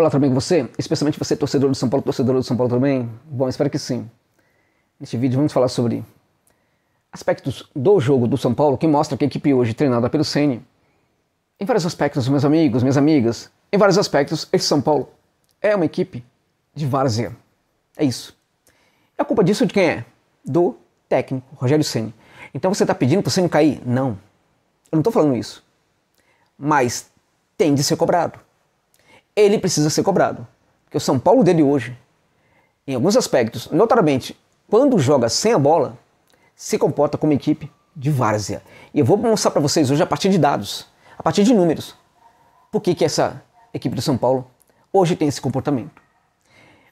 Olá, tudo bem com você? Especialmente você, torcedor do São Paulo, torcedor do São Paulo também? Bom, espero que sim. Neste vídeo vamos falar sobre aspectos do jogo do São Paulo que mostra que a equipe hoje treinada pelo Ceni, em vários aspectos, meus amigos, minhas amigas, em vários aspectos, esse São Paulo é uma equipe de várzea. É isso. É a culpa disso de quem é? Do técnico, Rogério Ceni. Então você está pedindo para o Ceni cair? Não. Eu não estou falando isso. Mas tem de ser cobrado ele precisa ser cobrado. Porque o São Paulo dele hoje, em alguns aspectos, notadamente quando joga sem a bola, se comporta como equipe de várzea. E eu vou mostrar para vocês hoje a partir de dados, a partir de números, por que, que essa equipe do São Paulo hoje tem esse comportamento.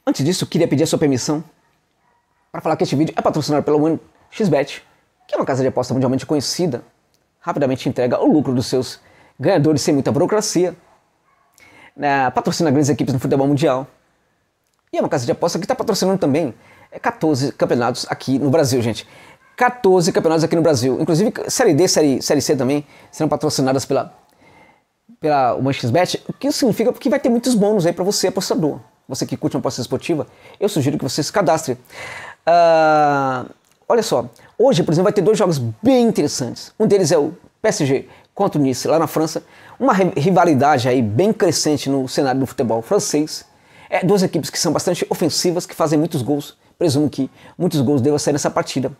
Antes disso, queria pedir a sua permissão para falar que este vídeo é patrocinado pela One XBet, que é uma casa de aposta mundialmente conhecida, rapidamente entrega o lucro dos seus ganhadores sem muita burocracia né, patrocina grandes equipes no futebol mundial. E é uma casa de aposta que está patrocinando também 14 é, campeonatos aqui no Brasil, gente. 14 campeonatos aqui no Brasil. Inclusive, Série D, Série, série C também serão patrocinadas pela, pela ManchesBet. O que significa que vai ter muitos bônus aí para você, apostador. Você que curte uma aposta esportiva, eu sugiro que você se cadastre. Uh, olha só, hoje, por exemplo, vai ter dois jogos bem interessantes. Um deles é o PSG com a lá na França, uma rivalidade aí bem crescente no cenário do futebol francês. É, duas equipes que são bastante ofensivas, que fazem muitos gols. Presumo que muitos gols devam sair nessa partida.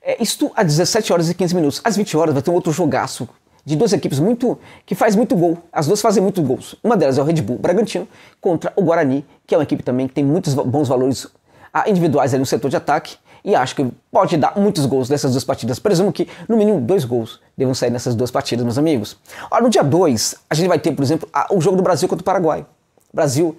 É, isto às 17 horas e 15 minutos. Às 20 horas vai ter um outro jogaço de duas equipes muito que faz muito gol. As duas fazem muito gols. Uma delas é o Red Bull Bragantino contra o Guarani, que é uma equipe também que tem muitos bons valores ah, individuais ali no setor de ataque e acho que pode dar muitos gols nessas duas partidas. Presumo que no mínimo dois gols devam sair nessas duas partidas, meus amigos. Olha, no dia 2, a gente vai ter, por exemplo, a, o jogo do Brasil contra o Paraguai. Brasil,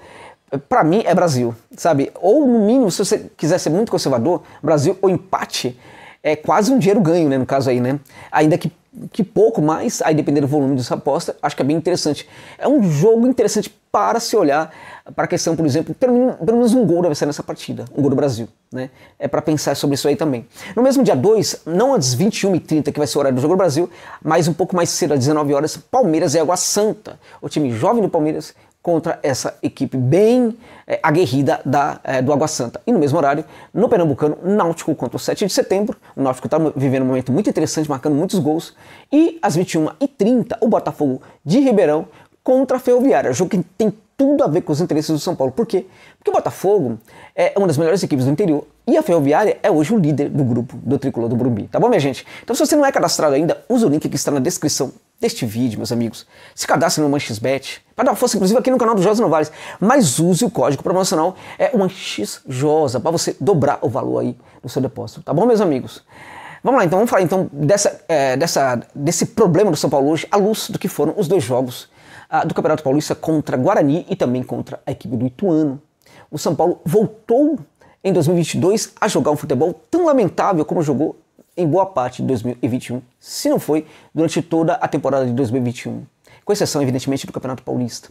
eh, para mim, é Brasil, sabe? Ou no mínimo, se você quiser ser muito conservador, Brasil ou empate é quase um dinheiro ganho, né? No caso aí, né? Ainda que que pouco, mas aí dependendo do volume dessa aposta, acho que é bem interessante. É um jogo interessante para se olhar para a questão, por exemplo, pelo, pelo menos um gol deve ser nessa partida, um gol do Brasil, né? É para pensar sobre isso aí também. No mesmo dia 2, não às 21h30, que vai ser o horário do jogo do Brasil, mas um pouco mais cedo, às 19 horas, Palmeiras e Água Santa. O time jovem do Palmeiras contra essa equipe bem é, aguerrida da, é, do Água Santa. E no mesmo horário, no Pernambucano, Náutico contra o 7 de setembro. O Náutico está vivendo um momento muito interessante, marcando muitos gols. E às 21h30, o Botafogo de Ribeirão contra a Ferroviária. Jogo que tem tudo a ver com os interesses do São Paulo. Por quê? Porque o Botafogo é uma das melhores equipes do interior e a Ferroviária é hoje o líder do grupo do Tricolor do Burumbi. Tá bom, minha gente? Então, se você não é cadastrado ainda, use o link que está na descrição deste vídeo, meus amigos. Se cadastre no ManXBet, para dar uma força inclusive aqui no canal do Josa Novares, mas use o código promocional é ManXJosa para você dobrar o valor aí no seu depósito, tá bom, meus amigos? Vamos lá então, vamos falar então dessa, é, dessa, desse problema do São Paulo hoje, à luz do que foram os dois jogos ah, do Campeonato Paulista contra Guarani e também contra a equipe do Ituano. O São Paulo voltou em 2022 a jogar um futebol tão lamentável como jogou em boa parte de 2021, se não foi durante toda a temporada de 2021, com exceção, evidentemente, do Campeonato Paulista.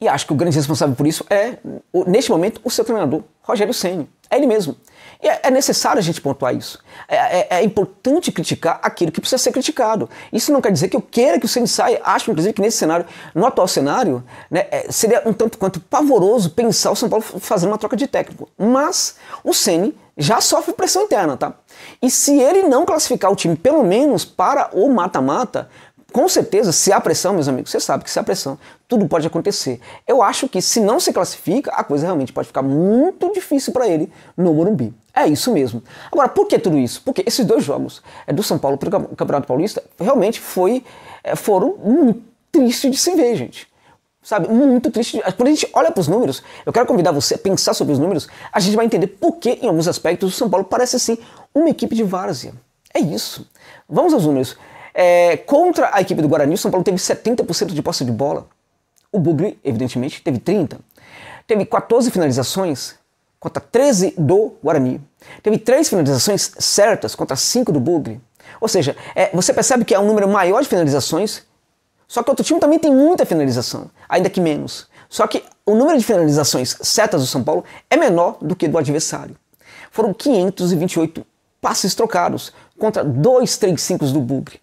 E acho que o grande responsável por isso é, neste momento, o seu treinador, Rogério Senna. É ele mesmo. É, é necessário a gente pontuar isso. É, é, é, importante criticar aquilo que precisa ser criticado. Isso não quer dizer que eu queira que o saia. Acho, inclusive, que nesse cenário, no atual cenário, né, é, seria um tanto quanto pavoroso pensar o São Paulo fazendo uma troca de técnico. Mas o Ceni já sofre pressão interna, tá? E se ele não classificar o time, pelo menos para o mata-mata, com certeza, se há pressão, meus amigos, você sabe que se há pressão, tudo pode acontecer. Eu acho que se não se classifica, a coisa realmente pode ficar muito difícil para ele no Morumbi. É isso mesmo. Agora, por que tudo isso? Porque esses dois jogos é, do São Paulo para o Campeonato Paulista realmente foi, é, foram muito tristes de se ver, gente. Sabe, muito triste. Quando a gente olha para os números, eu quero convidar você a pensar sobre os números, a gente vai entender por que, em alguns aspectos, o São Paulo parece, assim, uma equipe de várzea. É isso. Vamos aos números. É, contra a equipe do Guarani, o São Paulo teve 70% de posse de bola. O Bugre, evidentemente, teve 30. Teve 14 finalizações contra 13 do Guarani. Teve 3 finalizações certas contra 5 do Bugre. Ou seja, é, você percebe que é um número maior de finalizações, só que outro time também tem muita finalização, ainda que menos. Só que o número de finalizações certas do São Paulo é menor do que do adversário. Foram 528 passes trocados contra 235 do Bugre.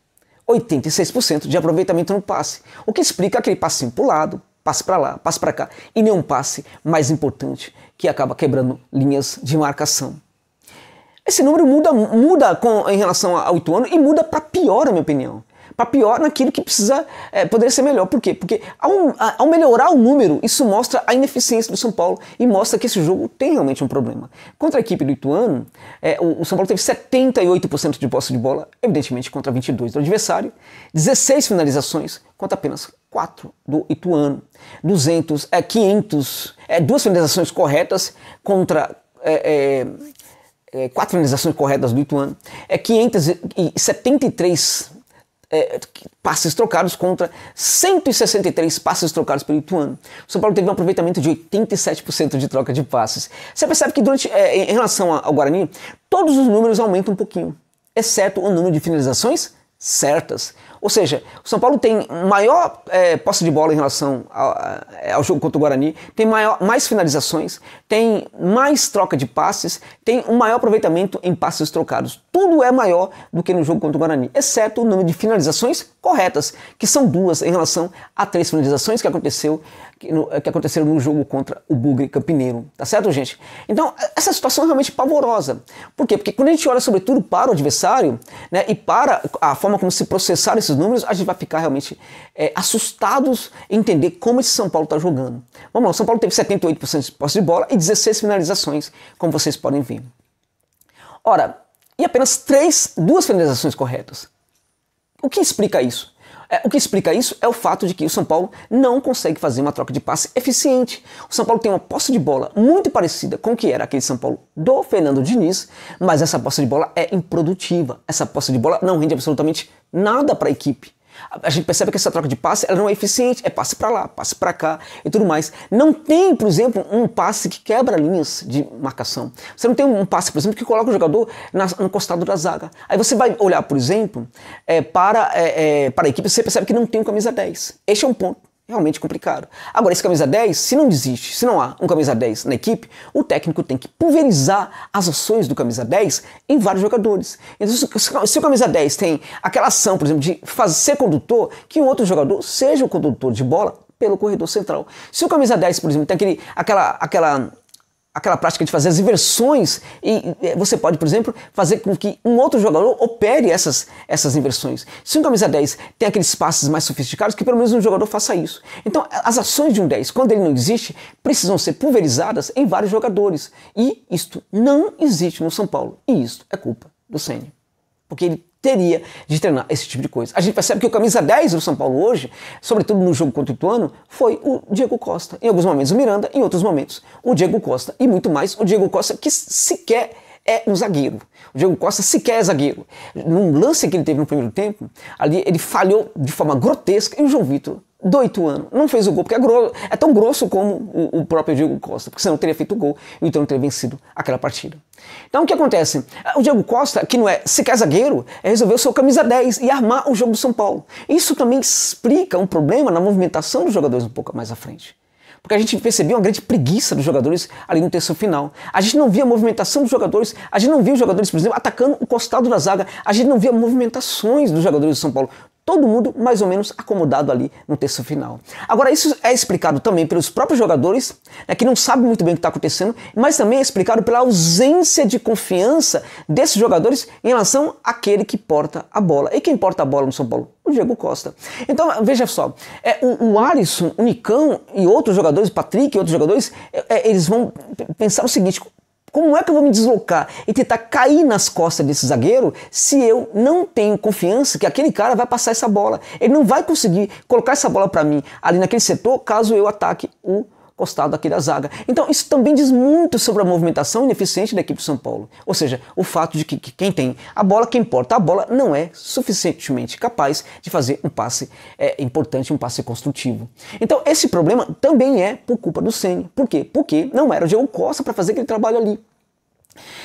86% de aproveitamento no passe, o que explica aquele passinho para lado, passe para lá, passe para cá, e nenhum passe mais importante que acaba quebrando linhas de marcação. Esse número muda, muda com, em relação a oito anos e muda para pior, na minha opinião para pior naquilo que precisa é, poderia ser melhor. Por quê? Porque ao, ao, melhorar o número, isso mostra a ineficiência do São Paulo e mostra que esse jogo tem realmente um problema. Contra a equipe do Ituano, é, o, o, São Paulo teve 78% de posse de bola, evidentemente contra 22 do adversário, 16 finalizações contra apenas 4 do Ituano, 200, é, 500, é, duas finalizações corretas contra é, é, é, quatro finalizações corretas do Ituano, é 573 é, passes trocados contra 163 passes trocados pelo Ituano. O São Paulo teve um aproveitamento de 87% de troca de passes. Você percebe que durante, é, em relação ao Guarani, todos os números aumentam um pouquinho, exceto o número de finalizações certas. Ou seja, o São Paulo tem maior é, posse de bola em relação ao, ao, jogo contra o Guarani, tem maior, mais finalizações, tem mais troca de passes, tem um maior aproveitamento em passes trocados. Tudo é maior do que no jogo contra o Guarani, exceto o número de finalizações corretas, que são duas em relação a três finalizações que aconteceu que, no, que aconteceram no jogo contra o Bugre Campineiro, tá certo, gente? Então, essa situação é realmente pavorosa. Por quê? Porque quando a gente olha, sobretudo, para o adversário né, e para a forma como se processaram esses números, a gente vai ficar realmente é, assustados em entender como esse São Paulo está jogando. Vamos lá, o São Paulo teve 78% de posse de bola e 16 finalizações, como vocês podem ver. Ora, e apenas três, duas finalizações corretas. O que explica isso? É, o que explica isso é o fato de que o São Paulo não consegue fazer uma troca de passe eficiente. O São Paulo tem uma posse de bola muito parecida com o que era aquele São Paulo do Fernando Diniz, mas essa posse de bola é improdutiva. Essa posse de bola não rende absolutamente nada para a equipe. A gente percebe que essa troca de passe ela não é eficiente, é passe para lá, passe para cá e tudo mais. Não tem, por exemplo, um passe que quebra linhas de marcação. Você não tem um passe, por exemplo, que coloca o jogador na, no costado da zaga. Aí você vai olhar, por exemplo, é, para, é, é, para a equipe, você percebe que não tem o camisa 10. Este é um ponto realmente complicado. Agora, esse camisa 10, se não existe, se não há um camisa 10 na equipe, o técnico tem que pulverizar as ações do camisa 10 em vários jogadores. Então, se o camisa 10 tem aquela ação, por exemplo, de fazer, ser condutor, que um outro jogador seja o condutor de bola pelo corredor central. Se o camisa 10, por exemplo, tem aquele, aquela, aquela aquela prática de fazer as inversões e eh, você pode, por exemplo, fazer com que um outro jogador opere essas, essas inversões. Se um camisa 10 tem aqueles passes mais sofisticados, que pelo menos um jogador faça isso. Então, as ações de um 10, quando ele não existe, precisam ser pulverizadas em vários jogadores. E isto não existe no São Paulo. E isto é culpa do Senna porque ele teria de treinar esse tipo de coisa. A gente percebe que o camisa 10 do São Paulo hoje, sobretudo no jogo contra o Ituano, foi o Diego Costa. Em alguns momentos o Miranda, em outros momentos o Diego Costa. E muito mais o Diego Costa que sequer é um zagueiro. O Diego Costa sequer é zagueiro. Num lance que ele teve no primeiro tempo, ali ele falhou de forma grotesca e o João Vitor do Ituano. Não fez o gol, porque é, grosso, é tão grosso como o, o, próprio Diego Costa, porque senão teria feito o gol e o Ituano teria vencido aquela partida. Então o que acontece? O Diego Costa, que não é sequer zagueiro, é resolveu seu camisa 10 e armar o jogo do São Paulo. Isso também explica um problema na movimentação dos jogadores um pouco mais à frente porque a gente percebia uma grande preguiça dos jogadores ali no terço final. A gente não via a movimentação dos jogadores, a gente não via os jogadores, por exemplo, atacando o costado da zaga, a gente não via movimentações dos jogadores do São Paulo todo mundo mais ou menos acomodado ali no terço final. Agora, isso é explicado também pelos próprios jogadores, né, que não sabem muito bem o que está acontecendo, mas também é explicado pela ausência de confiança desses jogadores em relação àquele que porta a bola. E quem porta a bola no São Paulo? O Diego Costa. Então, veja só, é, o, o Alisson, o Nicão e outros jogadores, o Patrick e outros jogadores, é, é, eles vão pensar o seguinte: como é que eu vou me deslocar e tentar cair nas costas desse zagueiro se eu não tenho confiança que aquele cara vai passar essa bola? Ele não vai conseguir colocar essa bola para mim ali naquele setor caso eu ataque o costado aqui da zaga. Então isso também diz muito sobre a movimentação ineficiente da equipe do São Paulo. Ou seja, o fato de que, que quem tem a bola, quem porta a bola, não é suficientemente capaz de fazer um passe é, importante, um passe construtivo. Então esse problema também é por culpa do Senna. Por quê? Porque não era o Diego Costa para fazer aquele trabalho ali.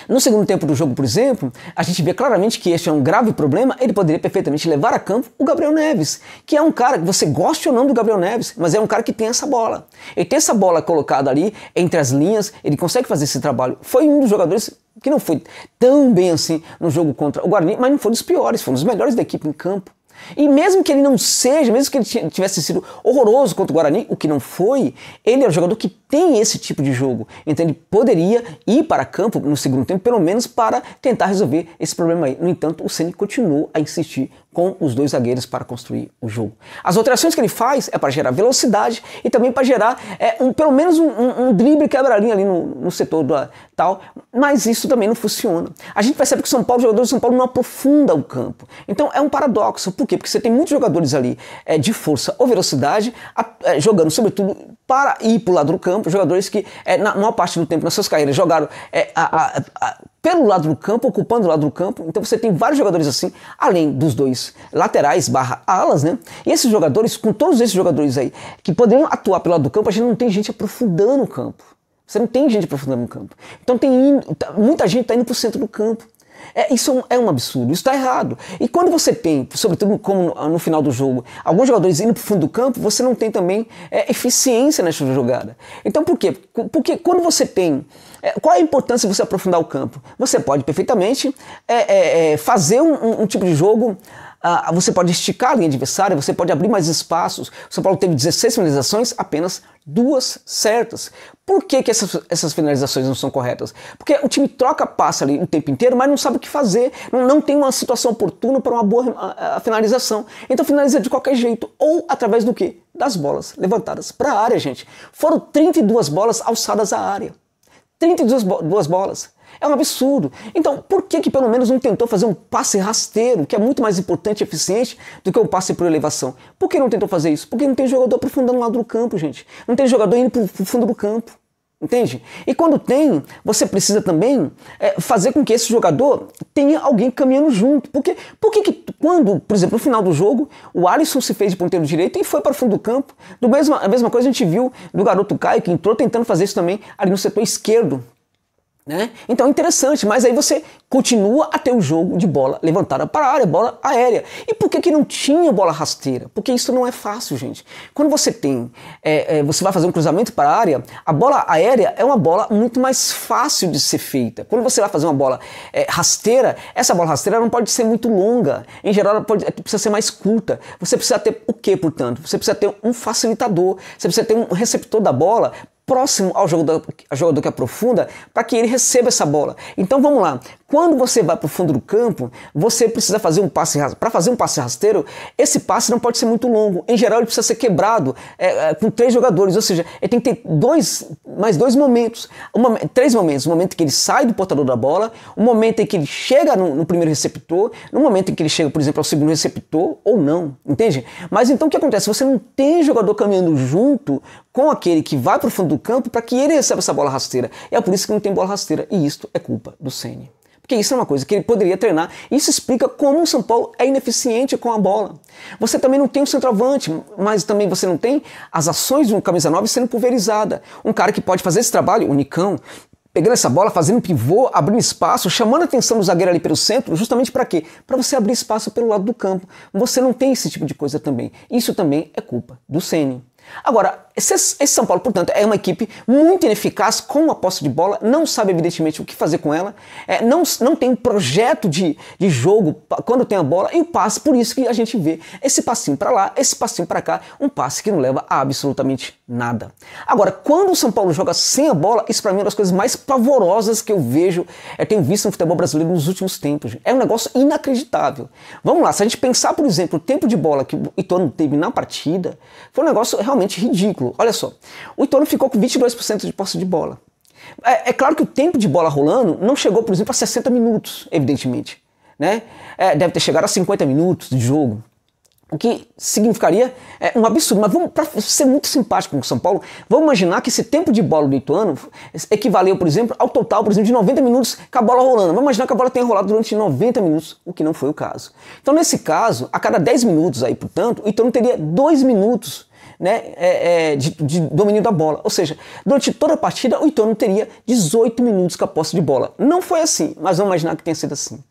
No segundo tempo do jogo, por exemplo, a gente vê claramente que este é um grave problema. Ele poderia perfeitamente levar a campo o Gabriel Neves, que é um cara que você gosta ou não do Gabriel Neves, mas é um cara que tem essa bola. Ele tem essa bola colocada ali entre as linhas, ele consegue fazer esse trabalho. Foi um dos jogadores que não foi tão bem assim no jogo contra o Guarani, mas não foi um dos piores, foi um dos melhores da equipe em campo. E mesmo que ele não seja, mesmo que ele tivesse sido horroroso contra o Guarani, o que não foi, ele é o jogador que tem esse tipo de jogo. Então ele poderia ir para campo no segundo tempo, pelo menos para tentar resolver esse problema aí. No entanto, o Ceni continuou a insistir com os dois zagueiros para construir o jogo. As alterações que ele faz é para gerar velocidade e também para gerar é, um, pelo menos um, um, um drible ali no, no setor do tal, mas isso também não funciona. A gente percebe que São Paulo, o jogadores de São Paulo não aprofunda o campo. Então é um paradoxo. Por quê? Porque você tem muitos jogadores ali é, de força ou velocidade a, é, jogando sobretudo para ir para o lado do campo jogadores que, é, na maior parte do tempo, nas suas carreiras, jogaram é, a, a, a, pelo lado do campo, ocupando o lado do campo. Então você tem vários jogadores assim, além dos dois laterais barra alas, né? E esses jogadores, com todos esses jogadores aí, que poderiam atuar pelo lado do campo, a gente não tem gente aprofundando o campo. Você não tem gente aprofundando no campo. Então tem tá, muita gente tá indo para o centro do campo. É, isso é um é absurdo, isso está errado. E quando você tem, sobretudo como no, no, final do jogo, alguns jogadores indo para o fundo do campo, você não tem também é, eficiência nessa jogada. Então por quê? Porque quando você tem é, qual é a importância de você aprofundar o campo? Você pode perfeitamente é, é, é fazer um, um, um, tipo de jogo ah, você pode esticar a linha adversária, você pode abrir mais espaços. O São Paulo teve 16 finalizações, apenas duas certas. Por que, que essas, essas finalizações não são corretas? Porque o time troca passa ali o tempo inteiro, mas não sabe o que fazer, não, não tem uma situação oportuna para uma boa a, ah, a ah, finalização. Então finaliza de qualquer jeito, ou através do que? Das bolas levantadas para a área, gente. Foram 32 bolas alçadas à área. 32 bo duas bolas. É um absurdo. Então, por que, que pelo menos não tentou fazer um passe rasteiro, que é muito mais importante e eficiente do que o um passe por elevação? Por que não tentou fazer isso? Porque não tem jogador aprofundando o lado do campo, gente. Não tem jogador indo pro, pro fundo do campo. Entende? E quando tem, você precisa também é, fazer com que esse jogador tenha alguém caminhando junto. Porque, porque que quando, por exemplo, no final do jogo, o Alisson se fez de ponteiro direito e foi para o fundo do campo. Do mesmo, a mesma coisa a gente viu do garoto Caio, que entrou tentando fazer isso também ali no setor esquerdo né? Então é interessante, mas aí você continua a ter o um jogo de bola levantada para a área, bola aérea. E por que, que não tinha bola rasteira? Porque isso não é fácil, gente. Quando você tem, é, é, você vai fazer um cruzamento para a área, a bola aérea é uma bola muito mais fácil de ser feita. Quando você vai fazer uma bola é, rasteira, essa bola rasteira não pode ser muito longa. Em geral, ela pode, é, precisa ser mais curta. Você precisa ter o que, portanto? Você precisa ter um facilitador, você precisa ter um receptor da bola próximo ao jogador, ao jogador que aprofunda para que ele receba essa bola. Então vamos lá, quando você vai para o fundo do campo, você precisa fazer um passe para fazer um passe rasteiro. Esse passe não pode ser muito longo. Em geral, ele precisa ser quebrado é, é com três jogadores, ou seja, ele tem que ter dois mais dois momentos, uma, três momentos: o um momento em que ele sai do portador da bola, o um momento em que ele chega no, no, primeiro receptor, no momento em que ele chega, por exemplo, ao segundo receptor ou não, entende? Mas então o que acontece? Você não tem jogador caminhando junto com aquele que vai para o fundo do campo para que ele receba essa bola rasteira. E é por isso que não tem bola rasteira. E isto é culpa do Sene. Porque isso é uma coisa que ele poderia treinar. Isso explica como o São Paulo é ineficiente com a bola. Você também não tem um centroavante, mas também você não tem as ações de um camisa 9 sendo pulverizada. Um cara que pode fazer esse trabalho, o Nicão, pegando essa bola, fazendo pivô, abrindo espaço, chamando a atenção do zagueiro ali pelo centro, justamente para quê? Para você abrir espaço pelo lado do campo. Você não tem esse tipo de coisa também. Isso também é culpa do Ceni. Agora, esse São Paulo, portanto, é uma equipe muito ineficaz com a posse de bola, não sabe, evidentemente, o que fazer com ela, é, não, não tem um projeto de, de jogo quando tem a bola e o passe, por isso que a gente vê esse passinho para lá, esse passinho para cá, um passe que não leva a absolutamente nada. Agora, quando o São Paulo joga sem a bola, isso para mim é uma das coisas mais pavorosas que eu vejo, é, tenho visto no futebol brasileiro nos últimos tempos. É um negócio inacreditável. Vamos lá, se a gente pensar, por exemplo, o tempo de bola que o Ituano teve na partida, foi um negócio realmente ridículo ciclo, olha só, o Ituano ficou com 22% de posse de bola. É, é, claro que o tempo de bola rolando não chegou, por exemplo, a 60 minutos, evidentemente. Né? É, deve ter chegado a 50 minutos de jogo. O que significaria é, um absurdo. Mas vamos, para ser muito simpático com o São Paulo, vamos imaginar que esse tempo de bola do Ituano equivaleu, por exemplo, ao total, por exemplo, de 90 minutos com a bola rolando. Vamos imaginar que a bola tenha rolado durante 90 minutos, o que não foi o caso. Então, nesse caso, a cada 10 minutos aí, portanto, o Ituano teria 2 minutos né, é, é, de, de, domínio da bola. Ou seja, durante toda a partida, o Ituano teria 18 minutos com a posse de bola. Não foi assim, mas vamos imaginar que tenha sido assim.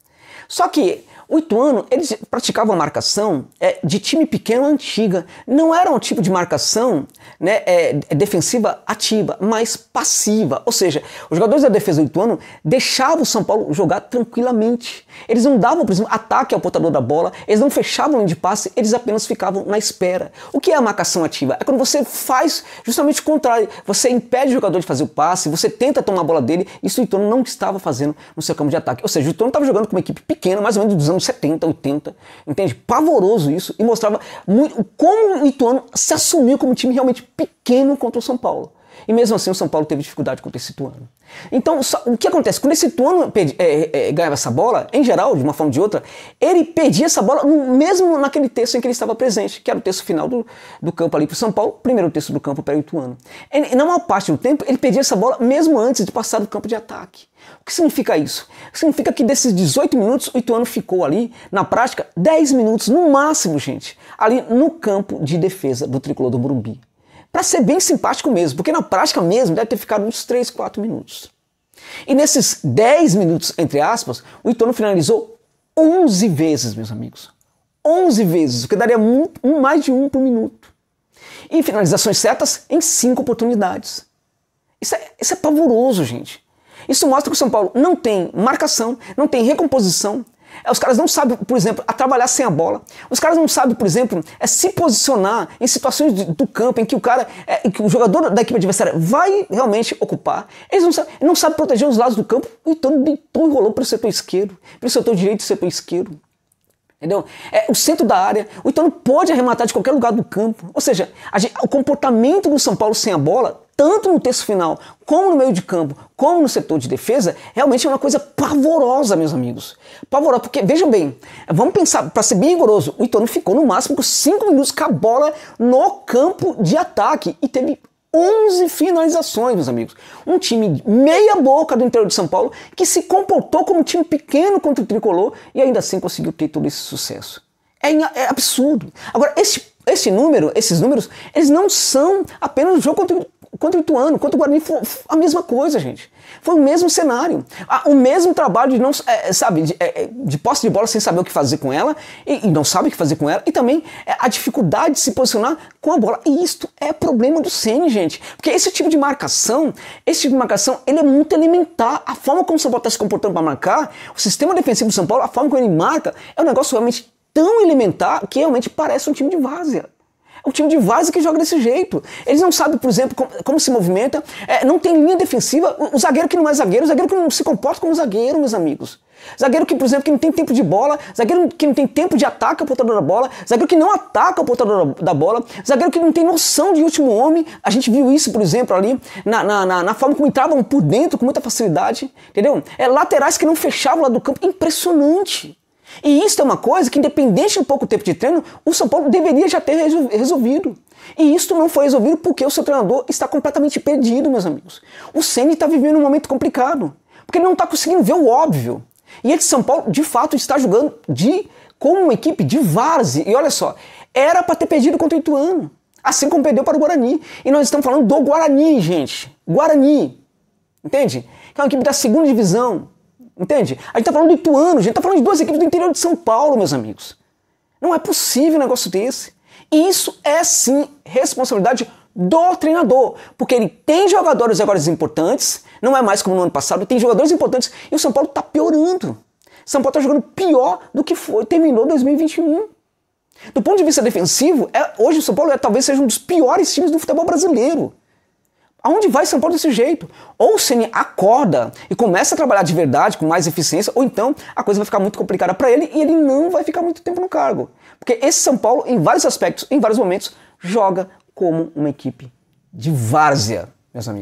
Só que o Ituano, eles praticavam marcação é, de time pequeno antiga. Não era um tipo de marcação né, é, é, defensiva ativa, mas passiva. Ou seja, os jogadores da defesa do Ituano deixavam o São Paulo jogar tranquilamente. Eles não davam, por exemplo, ataque ao portador da bola, eles não fechavam de passe, eles apenas ficavam na espera. O que é a marcação ativa? É quando você faz justamente o contrário. Você impede o jogador de fazer o passe, você tenta tomar a bola dele, isso o Ituano não estava fazendo no seu campo de ataque. Ou seja, o Ituano estava jogando com uma equipe pequena, mais ou menos dos anos anos 70, 80, entende? Pavoroso isso e mostrava muito, como o Ituano se assumiu como um time realmente pequeno contra o São Paulo. E mesmo assim o São Paulo teve dificuldade contra esse Ituano. Então, o que acontece? Quando esse Ituano é, é, é, ganhava essa bola, em geral, de uma forma ou de outra, ele perdia essa bola mesmo naquele terço em que ele estava presente, que era o terço final do, do campo ali para o São Paulo, primeiro terço do campo para o Ituano. Ele, na maior parte do tempo, ele perdia essa bola mesmo antes de passar do campo de ataque. O que significa isso? Significa que desses 18 minutos, o Ituano ficou ali, na prática, 10 minutos no máximo, gente, ali no campo de defesa do tricolor do Morumbi para ser bem simpático mesmo, porque na prática mesmo deve ter ficado uns 3, 4 minutos. E nesses 10 minutos, entre aspas, o entorno finalizou 11 vezes, meus amigos. 11 vezes, o que daria muito, um, mais de um por minuto. E finalizações certas em 5 oportunidades. Isso é, isso é pavoroso, gente. Isso mostra que o São Paulo não tem marcação, não tem recomposição, é, os caras não sabem, por exemplo, a trabalhar sem a bola. Os caras não sabem, por exemplo, é se posicionar em situações do campo em que o cara, é, em que o jogador da equipe adversária vai realmente ocupar. Eles não sabem, não sabem proteger os lados do campo, Itano deitou e rolou para o setor esquerdo, para o setor direito e setor esquerdo. Entendeu? É o centro da área, o Itano pode arrematar de qualquer lugar do campo. Ou seja, gente, o comportamento do São Paulo sem a bola tanto no terço final, como no meio de campo, como no setor de defesa, realmente é uma coisa pavorosa, meus amigos. Pavorosa, porque vejam bem, vamos pensar, para ser bem rigoroso, o Ituano ficou no máximo com 5 minutos com a bola no campo de ataque e teve 11 finalizações, meus amigos. Um time meia boca do interior de São Paulo que se comportou como um time pequeno contra o Tricolor e ainda assim conseguiu ter todo esse sucesso. É, é absurdo. Agora, esse, esse número, esses números, eles não são apenas o jogo contra o contra o Ituano, contra o Guarani, foi a mesma coisa, gente. Foi o mesmo cenário. O mesmo trabalho de não, é, sabe, de, é, é, de, posse de bola sem saber o que fazer com ela, e, e não sabe o que fazer com ela, e também é, a dificuldade de se posicionar com a bola. E isto é problema do Sene, gente. Porque esse tipo de marcação, esse tipo de marcação, ele é muito elementar. A forma como o São Paulo está se comportando para marcar, o sistema defensivo do São Paulo, a forma como ele marca, é um negócio realmente tão elementar que realmente parece um time de várzea um time de Vaza que joga desse jeito. Eles não sabem, por exemplo, como, como se movimenta, é, não tem linha defensiva. O, o, zagueiro que não é zagueiro, o zagueiro que não se comporta como zagueiro, meus amigos. Zagueiro que, por exemplo, que não tem tempo de bola, zagueiro que não tem tempo de ataque ao portador da bola, zagueiro que não ataca ao portador da bola, zagueiro que não tem noção de último homem. A gente viu isso, por exemplo, ali na, na, na, na forma como entravam por dentro com muita facilidade, entendeu? É, laterais que não fechavam lá do campo, impressionante. E isso é uma coisa que, independente de pouco tempo de treino, o São Paulo deveria já ter resolvido. E isso não foi resolvido porque o seu treinador está completamente perdido, meus amigos. O Ceni está vivendo um momento complicado, porque ele não está conseguindo ver o óbvio. E esse São Paulo, de fato, está jogando de como uma equipe de várzea. E olha só, era para ter perdido contra o Ituano, assim como perdeu para o Guarani. E nós estamos falando do Guarani, gente. Guarani. Entende? Que é uma equipe da segunda divisão, Entende? A gente tá falando de Ituano, a gente tá falando de duas equipes do interior de São Paulo, meus amigos. Não é possível um negócio desse. E isso é sim responsabilidade do treinador, porque ele tem jogadores agora importantes, não é mais como no ano passado, tem jogadores importantes e o São Paulo tá piorando. São Paulo tá jogando pior do que foi, terminou 2021. Do ponto de vista defensivo, é, hoje o São Paulo é, talvez seja um dos piores times do futebol brasileiro. Aonde vai São Paulo desse jeito? Ou o Ceni acorda e começa a trabalhar de verdade, com mais eficiência, ou então a coisa vai ficar muito complicada para ele e ele não vai ficar muito tempo no cargo. Porque esse São Paulo, em vários aspectos, em vários momentos, joga como uma equipe de várzea, meus amigos.